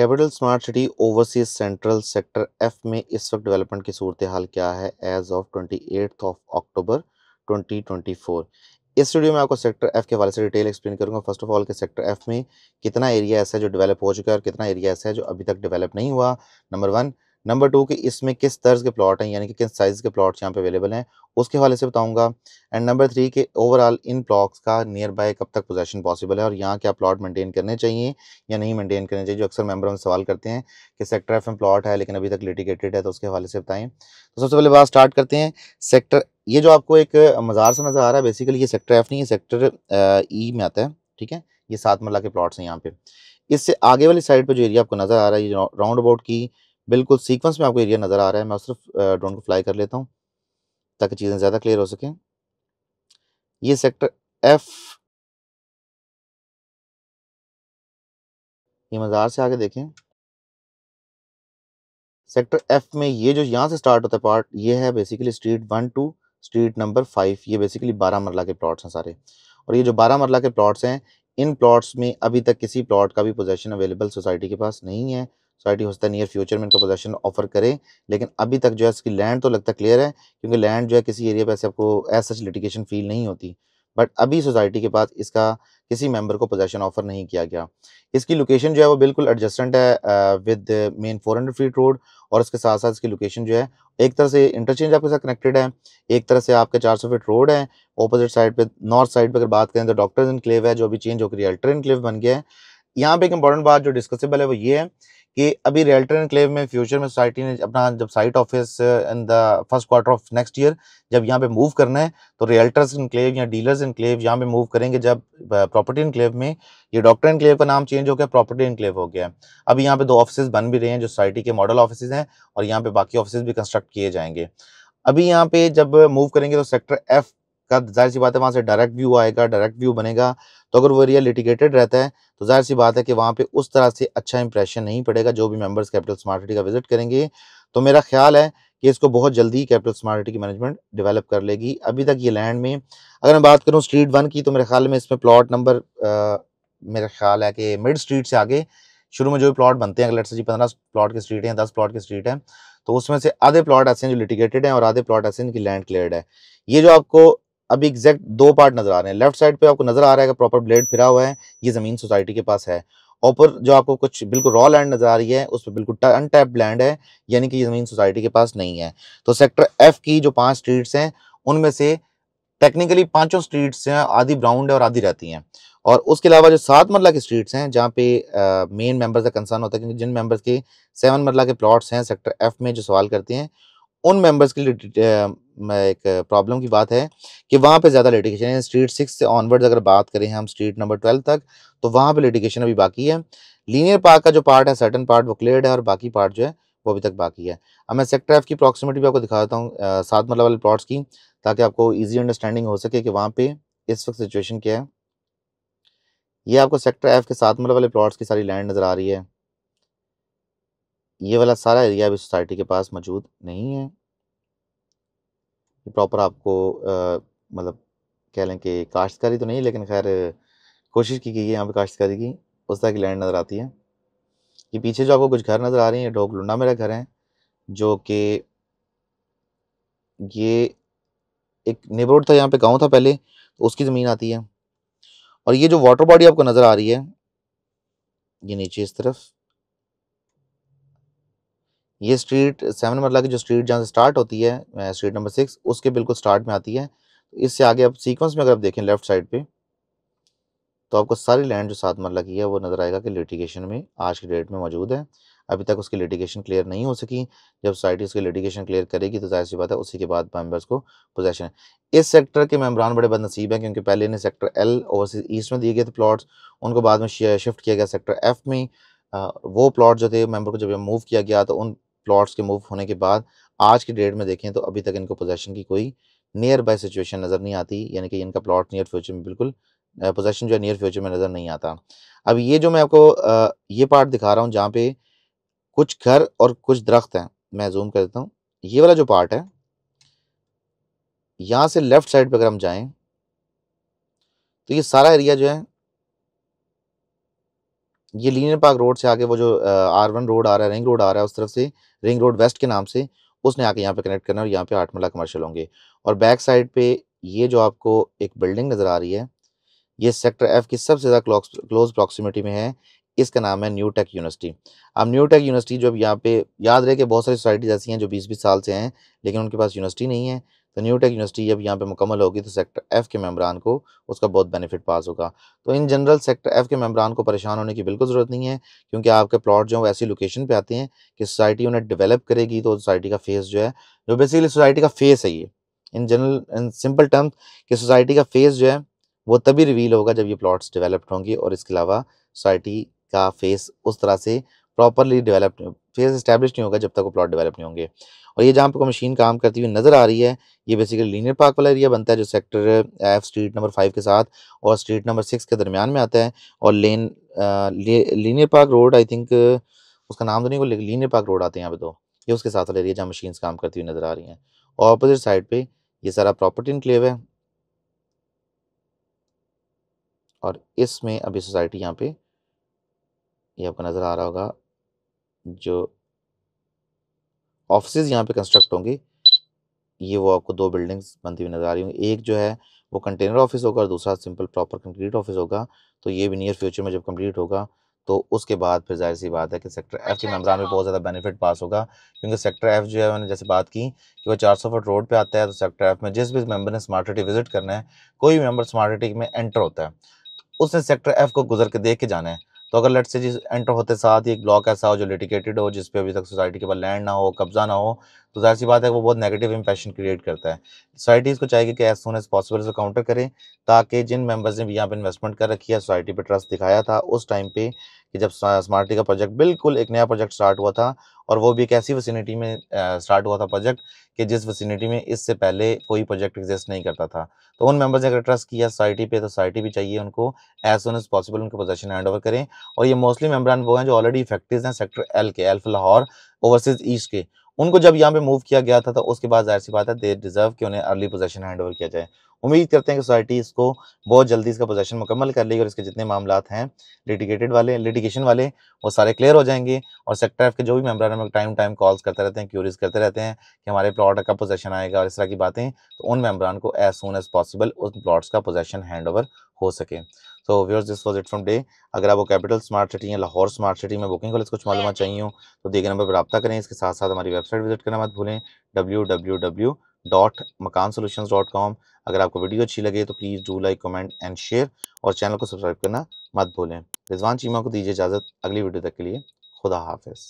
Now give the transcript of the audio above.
Capital smart city overseas central sector F में इस वक्त डेवलपमेंट की सूरत हाल क्या है as of twenty eight of October 2024 इस वीडियो में आपको सेक्टर एफ के हवाले से डिटेल एक्सप्लेन करूंगा फर्स्ट ऑफ ऑल के सेक्टर एफ में कितना एरिया ऐसा है जो डेवलप हो चुका है और कितना एरिया ऐसा है जो अभी तक डेवलप नहीं हुआ नंबर वन नंबर टू कि इसमें किस तर्ज के प्लॉट हैं यानी कि किस साइज़ के प्लॉट यहाँ पे अवेलेबल हैं उसके हवाले से बताऊंगा एंड नंबर थ्री कि ओवरऑल इन ब्लॉक्स का नियर बाय कब तक पोजेशन पॉसिबल है और यहाँ क्या प्लॉट मेंटेन करने चाहिए या नहीं मेंटेन करने चाहिए जो अक्सर मेंबर हम सवाल करते हैं कि सेक्टर एफ में प्लॉट है लेकिन अभी तक लिटिगेटेड है तो उसके हवाले से बताएं तो सबसे पहले बात स्टार्ट करते हैं सेक्टर ये जो आपको एक मज़ार सा नज़र आ रहा है बेसिकली ये सेक्टर एफ नहीं है सेक्टर ई में आता है ठीक है ये सात मरला के प्लॉट्स हैं यहाँ पे इससे आगे वाली साइड पर जो एरिया आपको नज़र आ रहा है ये राउंड अबाउट की बिल्कुल सीक्वेंस में आपको एरिया नज़र आ रहा है मैं सिर्फ ड्रोन को फ्लाई कर लेता हूँ ताकि चीज़ें ज़्यादा क्लियर हो सकें ये सेक्टर एफ ये मज़ार से आगे देखें सेक्टर एफ में ये जो यहाँ से स्टार्ट होता है पार्ट ये है basically street one two street number five ये बेसिकली बारह मरला के प्लॉट्स हैं सारे और ये जो बारह मरला के प्लॉट्स हैं इन प्लॉट्स में अभी तक किसी प्लॉट का भी पोजेशन अवेलेबल सोसाइटी के पास नहीं है सोसाइटी हो सकता है नियर फ्यूचर में इनको पोजेशन ऑफर करें लेकिन अभी तक जो है इसकी लैंड तो लगता क्लियर है क्योंकि लैंड जो है किसी एरिया पर ऐसे आपको एज सच लिटिगेशन फील नहीं होती बट अभी सोसाइटी के पास इसका किसी मेंबर को पोजेशन ऑफर नहीं किया गया इसकी लोकेशन जो है वो बिल्कुल एडजस्टेंट है with main four hundred feet road और इसके साथ साथ इसकी लोकेशन जो है एक तरह से इंटरचेंज आपके साथ कनेक्टेड है एक तरह से आपके चार सौ फीट रोड है ऑपोजिट साइड पे नॉर्थ साइड पे अगर बात करें तो डॉक्टर्स इनक्लेव है जो अभी चेंज होकर अल्टर इनक्लेव बन गया है यहाँ पे एक इम्पॉर्टेंट बात जो डिस्कसेबल है वो ये है कि अभी रेल्टर एनक्लेव में फ्यूचर में सोसाइटी ने अपना जब site office in the first quarter of next year जब यहाँ पे मूव करना है तो रियल्टर्स इनक्लेव या डीलर्स इनक्लेव यहाँ पे मूव करेंगे जब प्रॉपर्टी इनक्लेव में ये डॉक्टर इनक्लेव का नाम चेंज हो गया प्रॉपर्टी इनक्लेव हो गया अभी यहाँ पे दो ऑफिस बन भी रहे हैं जो सोसाइटी के मॉडल ऑफिस हैं और यहाँ पे बाकी ऑफिस भी कंस्ट्रक्ट किए जाएंगे अभी यहाँ पे जब मूव करेंगे तो सेक्टर एफ का जाहिर सी बात है वहाँ से डायरेक्ट व्यू आएगा डायरेक्ट व्यू बनेगा तो अगर वो एरिया लिटिगेटेड रहता है तो जाहिर सी बात है कि वहाँ पे उस तरह से अच्छा इंप्रेशन नहीं पड़ेगा जो भी मेंबर्स कैपिटल स्मार्ट सिटी का विजिट करेंगे तो मेरा ख्याल है कि इसको बहुत जल्दी कैपिटल स्मार्ट सिटी की मैनेजमेंट डेवलप कर लेगी अभी तक ये लैंड में अगर मैं बात करूँ स्ट्रीट वन की तो मेरे ख्याल में इसमें प्लॉट नंबर मेरा ख्याल है कि मिड स्ट्रीट से आगे शुरू में जो भी प्लॉट बनते हैं अगले लट्स जी पंद्रह प्लॉट की स्ट्रीट हैं दस प्लॉट की स्ट्रीट हैं तो उसमें से आधे प्लॉट ऐसे हैं जो लिटिगेटेड हैं और आधे प्लॉट ऐसे हैं इनकी लैंड क्लियर है ये जो आपको अभी एग्जैक्ट दो पार्ट नजर आ रहे हैं लेफ्ट साइड पे आपको नजर आ रहा है प्रॉपर ब्लेड फिरा हुआ है ये जमीन सोसाइटी के पास है ऊपर जो आपको कुछ बिल्कुल रॉ लैंड नजर आ रही है उस पर बिल्कुल अनटैप्ड लैंड है यानी कि ये ज़मीन सोसाइटी के पास नहीं है तो सेक्टर एफ की जो पांच स्ट्रीट्स हैं उनमें से टेक्निकली पांचों स्ट्रीट्स हैं आधी ब्राउंड है और आधी रहती हैं और उसके अलावा जो सात मरला की स्ट्रीट्स हैं जहाँ पे मेन मेंबर्स का कंसर्न होता है क्योंकि जिन मेंबर्स के सेवन मरला के प्लॉट्स हैं सेक्टर एफ में जो सवाल करते हैं उन मेंबर्स के लिए एक प्रॉब्लम की बात है कि वहाँ पे ज़्यादा लिटिगेशन है स्ट्रीट सिक्स से ऑनवर्ड्स अगर बात करें हम स्ट्रीट नंबर ट्वेल्व तक तो वहाँ पे लिटिगेशन अभी बाकी है लीनियर पार्क का जो पार्ट है सर्टन पार्ट वो क्लियर है और बाकी पार्ट जो है वो अभी तक बाकी है अब मैं सेक्टर एफ की अप्रॉक्सीमेटी भी आपको दिखाता हूँ सात मरला मतलब वाले प्लॉट्स की ताकि आपको ईजी अंडरस्टैंडिंग हो सके कि वहाँ पे इस वक्त सिचुएशन क्या है ये आपको सेक्टर एफ के सात मरला मतलब वाले प्लाट्स की सारी लैंड नज़र आ रही है ये वाला सारा एरिया अभी सोसाइटी के पास मौजूद नहीं है प्रॉपर आपको मतलब कह लें कि काश्तकारी तो नहीं लेकिन खैर कोशिश की गई है यहाँ पे काश्तकारी की उस तरह की लैंड नज़र आती है ये पीछे जो आपको कुछ घर नज़र आ रही हैं लुंडा मेरा घर है जो कि ये एक नेबरहुड था यहाँ पे गांव था पहले तो उसकी ज़मीन आती है और ये जो वाटर बॉडी आपको नज़र आ रही है ये नीचे इस तरफ ये स्ट्रीट सेवन मरला की जो स्ट्रीट जहाँ से स्टार्ट होती है स्ट्रीट नंबर सिक्स उसके बिल्कुल स्टार्ट में आती है इससे आगे आप सीक्वेंस में अगर आप देखें लेफ्ट साइड पे तो आपको सारी लैंड जो सात मरला मतलब की है वो नज़र आएगा कि लिटिगेशन में आज की डेट में मौजूद है अभी तक उसकी लिटिगेशन क्लियर नहीं हो सकी जब सोसाइटी उसकी लिटिगेशन क्लियर करेगी तो जाहिर सी बात है उसी के बाद मेम्बर्स को पोजेशन है इस सेक्टर के मेम्बरान बड़े बदनसीब हैं क्योंकि पहले इन्हें सेक्टर एल और ईस्ट में दिए गए थे प्लाट्स उनको बाद में शिफ्ट किया गया सेक्टर एफ में वो प्लाट जो थे मेंबर को जब मूव किया गया तो उन प्लॉट्स के मूव होने के बाद आज की डेट में देखें तो अभी तक इनको पोजेशन की कोई नियर बाय सिचुएशन नज़र नहीं आती यानी कि इनका प्लॉट नियर फ्यूचर में बिल्कुल पोजेशन जो है नियर फ्यूचर में नज़र नहीं आता अब ये जो मैं आपको ये पार्ट दिखा रहा हूँ जहाँ पे कुछ घर और कुछ दरख्त हैं मैं जूम कर देता हूँ ये वाला जो पार्ट है यहाँ से लेफ़्ट साइड पर अगर हम जाएँ तो ये सारा एरिया जो है ये लीनियर पार्क रोड से आके वो जो आर वन रोड आ रहा है रिंग रोड आ रहा है उस तरफ से रिंग रोड वेस्ट के नाम से उसने आके यहाँ पे कनेक्ट करना है और यहाँ पे आठ मल्ला कमर्शियल होंगे और बैक साइड पे ये जो आपको एक बिल्डिंग नज़र आ रही है ये सेक्टर एफ की सबसे ज़्यादा क्लोज प्रॉक्सिमिटी में है इसका नाम है न्यू टेक यूनिवर्सिटी अब न्यू टेक यूनिवर्सिटी जो अब यहाँ पे याद रहे कि बहुत सारी सोसाइटीज़ ऐसी हैं जो बीस बीस साल से हैं लेकिन उनके पास यूनिवर्सिटी नहीं है तो न्यू टेक यूनिवर्सिटी जब यहाँ पे मुकम्मल होगी तो सेक्टर एफ़ के मेम्बरान को उसका बहुत बेनिफिट पास होगा तो इन जनरल सेक्टर एफ़ के मेम्बरान को परेशान होने की बिल्कुल ज़रूरत नहीं है क्योंकि आपके प्लॉट जो है वो ऐसी लोकेशन पे आते हैं कि सोसाइटी उन्हें डेवलप करेगी तो सोसाइटी का फेस जो है जो बेसिकली सोसाइटी का फेस है ये in general in simple terms कि सोसाइटी का फेस जो है वो तभी रिवील होगा जब ये प्लॉट्स डिवेलप्ड होंगे और इसके अलावा सोसाइटी का फेस उस तरह से प्रॉपरली डेवलप फेस इस्टेब्लिश नहीं होगा जब तक वो प्लॉट डेवलप नहीं होंगे और ये जहाँ पर मशीन काम करती हुई नज़र आ रही है ये बेसिकली लीनियर पार्क वाला एरिया बनता है जो sector F street number five के साथ और स्ट्रीट नंबर सिक्स के दरमियान में आता है और lane linear park road I think उसका नाम तो नहीं वो लीनियर पार्क रोड आते हैं यहाँ पे तो ये उसके साथ वाला एरिया जहाँ मशीन काम करती हुई नज़र आ रही हैं और अपोजिट साइड पर ये सारा प्रॉपर्टी इनक्लेव है और इसमें अभी सोसाइटी यहाँ पे ये आपको नज़र आ रहा होगा जो ऑफिस यहाँ पे कंस्ट्रक्ट होंगी ये वो आपको दो बिल्डिंग्स बनती हुई नज़र आ रही होंगी एक जो है वो कंटेनर ऑफिस होगा और दूसरा सिंपल प्रॉपर कंक्रीट ऑफिस होगा तो ये भी नियर फ्यूचर में जब कंप्लीट होगा तो उसके बाद फिर जाहिर सी बात है कि सेक्टर एफ़ के मेम्बरान अच्छा, में हाँ। बहुत ज़्यादा बेनिफिट पास होगा क्योंकि सेक्टर एफ़ जो है मैंने जैसे बात की कि वो चार सौ फुट रोड पे आता है तो सेक्टर एफ़ में जिस भी मेंबर ने स्मार्ट सिटी विजिट करना है कोई भी मेम्बर स्मार्ट सिटी में एंटर होता है तो उसने सेक्टर एफ़ को गुजर के देख के जाना है तो अगर लेट से जिस एंटर होते साथ ही एक ब्लॉक ऐसा हो जो लिटिकेटेड हो जिस पे अभी तक सोसाइटी के पास लैंड ना हो कब्जा ना हो तो जाहिर सी बात है वो बहुत नेगेटिव इंप्रेशन क्रिएट करता है सोसाइटी को चाहिए कि एज सुन एज पॉसिबल से काउंटर करें ताकि जिन मेंबर्स ने भी यहाँ पर इन्वेस्टमेंट कर रखी है सोसाइटी पर ट्रस्ट दिखाया था उस टाइम पर कि जब स्मार्टी का प्रोजेक्ट बिल्कुल एक नया प्रोजेक्ट स्टार्ट हुआ था और वो भी एक ऐसी फैसिलिटी में स्टार्ट हुआ था प्रोजेक्ट कि जिस फैसिलिटी में इससे पहले कोई प्रोजेक्ट एग्जिस्ट नहीं करता था तो उन मेंबर्स ने अगर ट्रस्ट किया सोसाइटी पे तो सोसाइटी भी चाहिए उनको एज सुन एज पॉसिबल उनके पोजेशन हैंड ओवर करें और ये मोस्टली मेम्बरान वो हैं जो ऑलरेडी इफेक्टिव हैं सेक्टर एल के एल्फ लाहौर ओवरसीज ईस्ट के उनको जब यहाँ पे मूव किया गया था तो उसके बाद जाहिर सी बात है दे डिजर्व कि उन्हें अर्ली पोजेशन हैंड ओवर किया जाए उम्मीद करते हैं कि सोसाइटी इसको बहुत जल्दी इसका पोजेशन मुकम्मल कर लेगी और इसके जितने मामला हैं लिटिगेटेड वाले लिटिगेशन वाले वो सारे क्लियर हो जाएंगे और सेक्टर एफ के जो भी मेम्बर हैं टाइम टाइम कॉल्स करते रहते हैं क्यूरीज करते रहते हैं कि हमारे प्लॉट का पोजेशन आएगा और इस तरह की बातें तो उन मेम्बरान को एज सुन एज पॉसिबल उन प्लॉट्स का पोजेशन हैंड हो सके so viewers this was it from day अगर आपको कैपिटल स्मार्ट सिटी या लाहौर स्मार्ट सिटी में बुकिंग कॉलेज कुछ मालूम चाहिए हो तो दिए नंबर पर रबा करें इसके साथ साथ हमारी वेबसाइट विजिट करना मत भूलें W W W dot Makaan solution dot com अगर आपको वीडियो अच्छी लगे तो please do like comment and share और चैनल को सब्सक्राइब करना मत भूलें रिजवान चीमा को दीजिए इजाज़त अगली वीडियो तक के लिए खुदा हाफिज़